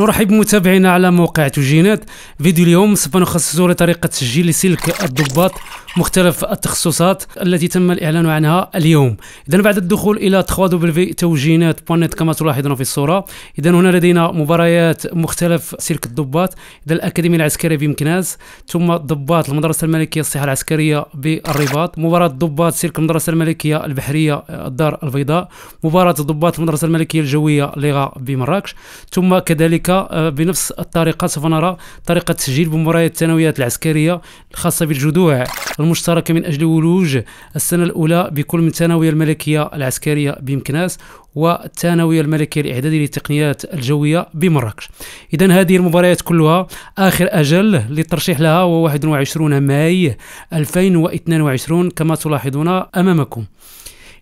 نرحب بمتابعينا على موقع توجينات فيديو اليوم سوف نخصصه لطريقة تسجيل سلك الضباط مختلف التخصصات التي تم الإعلان عنها اليوم إذا بعد الدخول إلى www.توجينات.net كما تلاحظون في الصورة إذا هنا لدينا مباريات مختلف سلك الضباط إذا الأكاديمية العسكرية بمكناس ثم ضباط المدرسة الملكية الصحة العسكرية بالرباط مباراة ضباط سلك المدرسة الملكية البحرية الدار البيضاء مباراة ضباط المدرسة الملكية الجوية لغا بمراكش ثم كذلك وكذلك آه، بنفس الطريقة سوف نرى طريقة تسجيل بمباريات الثانويات العسكرية الخاصة بالجذوع المشتركة من أجل ولوج السنة الأولى بكل من الثانوية الملكية العسكرية بمكناس والثانوية الملكية الإعدادية للتقنيات الجوية بمراكش إذا هذه المباريات كلها آخر أجل للترشيح لها هو 21 ماي 2022 كما تلاحظون أمامكم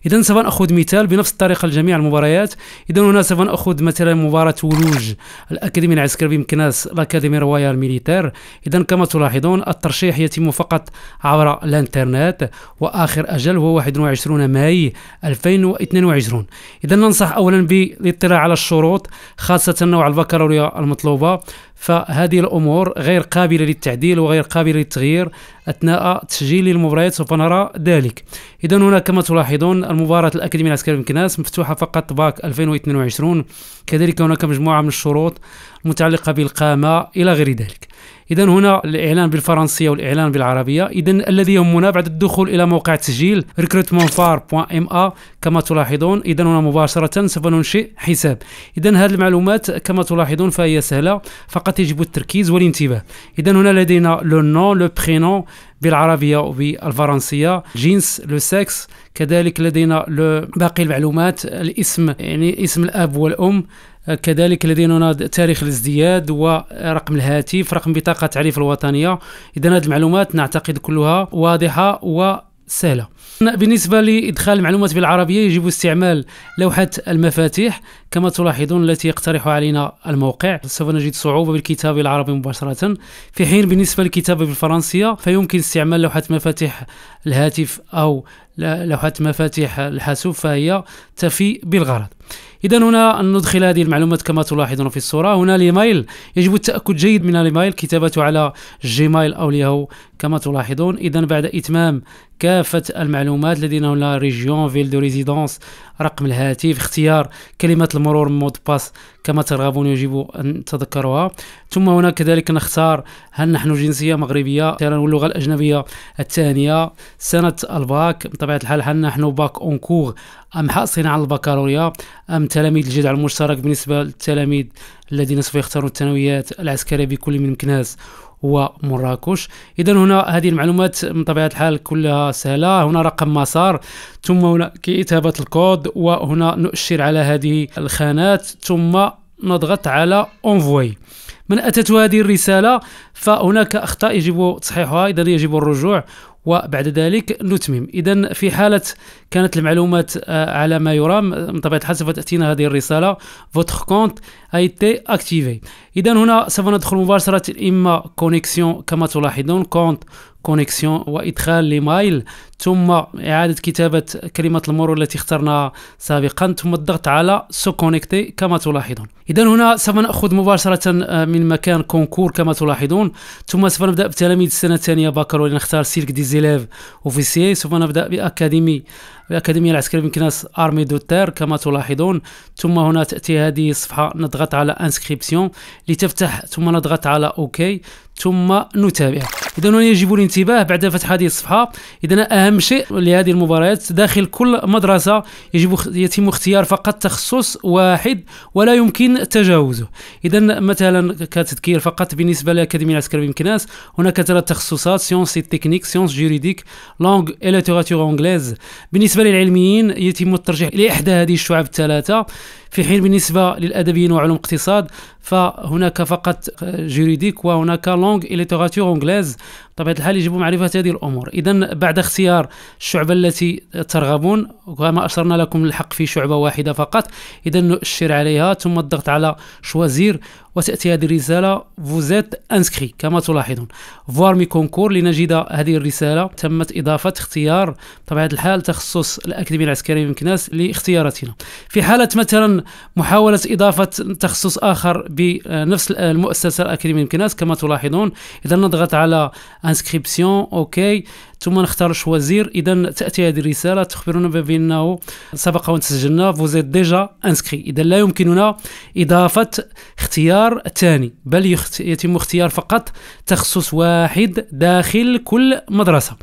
اذا سوف ناخذ مثال بنفس الطريقه لجميع المباريات اذا هنا سوف ناخذ مثلا مباراه ولوج الاكاديميه العسكريه بمكناس الاكاديمي رويال ميليتير اذا كما تلاحظون الترشيح يتم فقط عبر الانترنت واخر اجل هو 21 ماي 2022 اذا ننصح اولا بالاطلاع على الشروط خاصه نوع البكالوريا المطلوبه فهذه الامور غير قابله للتعديل وغير قابله للتغيير اثناء تسجيل المباريات سوف نرى ذلك اذا هنا كما تلاحظون المباراه الاكاديميه العسكريه بمكناس مفتوحه فقط باك 2022 كذلك هناك مجموعه من الشروط المتعلقه بالقامه الى غير ذلك اذا هنا الاعلان بالفرنسيه والاعلان بالعربيه اذا الذي يهمنا بعد الدخول الى موقع التسجيل recruitmentfar.ma كما تلاحظون اذا هنا مباشره سوف ننشئ حساب اذا هذه المعلومات كما تلاحظون فهي سهله فقط يجب التركيز والانتباه اذا هنا لدينا لو نون لو برينون بالعربيه وبالفرنسيه جنس لو سكس كذلك لدينا باقي المعلومات الاسم يعني اسم الاب والام كذلك لدينا هنا تاريخ الازدياد ورقم الهاتف رقم بطاقة التعريف الوطنية إذا هذه المعلومات نعتقد كلها واضحة و سهلة بالنسبة لإدخال المعلومات بالعربية يجب استعمال لوحة المفاتيح كما تلاحظون التي يقترح علينا الموقع سوف نجد صعوبة بالكتابة العربي مباشرة في حين بالنسبة للكتابة بالفرنسية فيمكن استعمال لوحة مفاتيح الهاتف أو لوحة مفاتيح الحاسوب فهي تفي بالغرض إذا هنا ندخل هذه المعلومات كما تلاحظون في الصورة هنا الإيميل يجب التأكد جيد من الإيميل كتابته على جيميل أو الياهو كما تلاحظون إذا بعد إتمام كافة المعلومات لدينا هنا ريجيون فيل دو ريزيدونس رقم الهاتف اختيار كلمة المرور مود باس كما ترغبون يجب أن تذكروها ثم هنا كذلك نختار هل نحن جنسية مغربية مثلا واللغة الأجنبية الثانية سنة الباك بطبيعة الحال هل نحن باك أونكور أم حاصلين على البكالوريا أم تلاميذ الجدع المشترك بالنسبة للتلاميذ الذين سوف يختارون الثانويات العسكرية بكل من مكناس ومراكش اذا هنا هذه المعلومات من طبيعه الحال كلها سهله هنا رقم مسار ثم هنا كتابه الكود وهنا نؤشر على هذه الخانات ثم نضغط على انفوي من اتت هذه الرساله فهناك اخطاء يجب تصحيحها اذا يجب الرجوع وبعد ذلك نتمم اذا في حاله كانت المعلومات آه، على ما يرام بطبيعه طبيعه الحال سوف تاتينا هذه الرساله فوتر كونت اي تي اكتيفي اذا هنا سوف ندخل مباشره اما كونيكسيون كما تلاحظون كونت كونيكسيون وادخال لمايل ثم اعاده كتابه كلمه المرور التي اخترناها سابقا ثم الضغط على سو كونيكتي كما تلاحظون اذا هنا سوف ناخذ مباشره آه، من مكان كونكور كما تلاحظون ثم سوف نبدا بتلاميذ السنه الثانيه بكالوريا نختار سيلك ديزي زيليف اوفيسيي سوف نبدا باكاديمي الاكاديميه العسكريه بمكناس ارمي دو تير كما تلاحظون ثم هنا تاتي هذه الصفحه نضغط على انسكريبسيون لتفتح ثم نضغط على اوكي ثم نتابع اذا هنا يجب الانتباه بعد فتح هذه الصفحه اذا اهم شيء لهذه المباريات داخل كل مدرسه يجب يتم اختيار فقط تخصص واحد ولا يمكن تجاوزه اذا مثلا كتذكير فقط بالنسبه للاكاديميه العسكريه بمكناس هناك ثلاث تخصصات سيونس تكنيك سيونس جوريديك لونغ اي ليتيراتور انجليز بالنسبه للعلميين يتم الترجيح لاحدى هذه الشعب الثلاثه في حين بالنسبة للأدبيين وعلوم الاقتصاد فهناك فقط جيريديك آه، وهناك لونغ ليتراتور انجليز بطبيعه الحال يجب معرفه هذه الامور اذا بعد اختيار الشعبه التي ترغبون كما اشرنا لكم الحق في شعبه واحده فقط اذا نؤشر عليها ثم الضغط على شوازير وتاتي هذه الرساله فوزيت انسكري كما تلاحظون فوار مي كونكور لنجد هذه الرساله تمت اضافه اختيار بطبيعه الحال تخصص الاكاديميه العسكريه بمكناس لاختياراتنا في حاله مثلا محاوله اضافه تخصص اخر بنفس المؤسسه الاكاديميه بمكناس كما تلاحظون اذا نضغط على انسكريبسيون اوكي ثم نختار وزير اذا تاتي هذه الرساله تخبرنا بانه سبق وان تسجلنا فوزيت ديجا انسكري اذا لا يمكننا اضافه اختيار الثاني بل يتم اختيار فقط تخصص واحد داخل كل مدرسة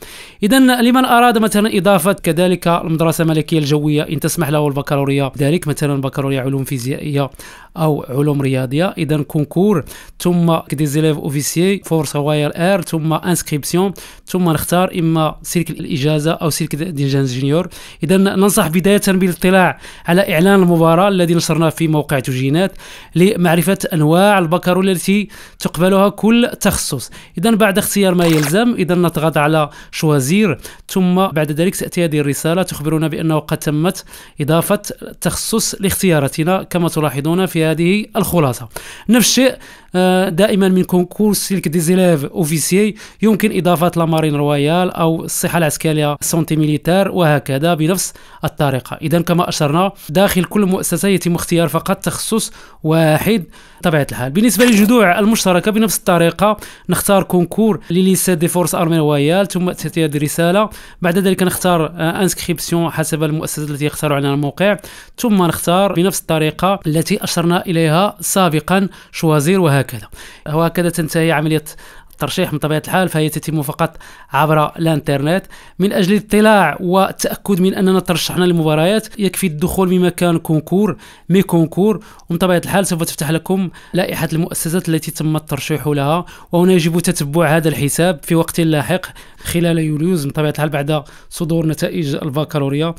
إذا لمن أراد مثلا إضافة كذلك المدرسة الملكية الجوية إن تسمح له البكالوريا ذلك مثلا بكالوريا علوم فيزيائية أو علوم رياضية إذا كونكور ثم كديزيليف اوفيسيي فورس واير اير ثم انسكريبسيون ثم نختار إما سلك الإجازة أو سلك ديجان جونيور إذا ننصح بداية بالاطلاع على إعلان المباراة الذي نشرناه في موقع توجينات لمعرفة انواع البكالوريا التي تقبلها كل تخصص اذا بعد اختيار ما يلزم اذا نضغط على شوازير ثم بعد ذلك تاتي هذه الرساله تخبرنا بانه قد تمت اضافه تخصص لاختياراتنا كما تلاحظون في هذه الخلاصه نفس الشيء آه، دائما من كونكور سلك دي زيليف اوفيسيي يمكن اضافه لا مارين رويال او الصحه العسكريه سونتي ميليتير وهكذا بنفس الطريقه اذا كما اشرنا داخل كل مؤسسه يتم اختيار فقط تخصص واحد طبيعه الحال بالنسبه للجذوع المشتركه بنفس الطريقه نختار كونكور لليسا دي فورس ارمي رويال ثم تاتي هذه الرساله بعد ذلك نختار آه، انسكريبسيون حسب المؤسسه التي يختار عليها الموقع ثم نختار بنفس الطريقه التي اشرنا اليها سابقا شوازير وهكذا وهكذا وهكذا تنتهي عملية الترشيح من طبيعه الحال فهي تتم فقط عبر الانترنت من اجل الاطلاع والتاكد من اننا ترشحنا للمباريات يكفي الدخول بمكان كونكور مي كونكور ومن طبيعه الحال سوف تفتح لكم لائحه المؤسسات التي تم الترشيح لها وهنا يجب تتبع هذا الحساب في وقت لاحق خلال يوليوز من طبيعه الحال بعد صدور نتائج الباكالوريا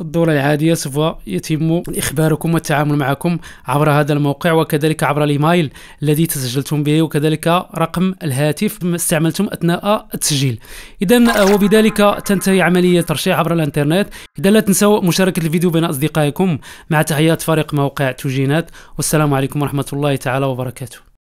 الدورة العادية سوف يتم إخباركم والتعامل معكم عبر هذا الموقع وكذلك عبر الإيميل الذي تسجلتم به وكذلك رقم الهاتف استعملتم أثناء التسجيل إذا آه، وبذلك تنتهي عملية ترشيح عبر الإنترنت إذا لا تنسوا مشاركة الفيديو بين أصدقائكم مع تحيات فريق موقع توجينات والسلام عليكم ورحمة الله تعالى وبركاته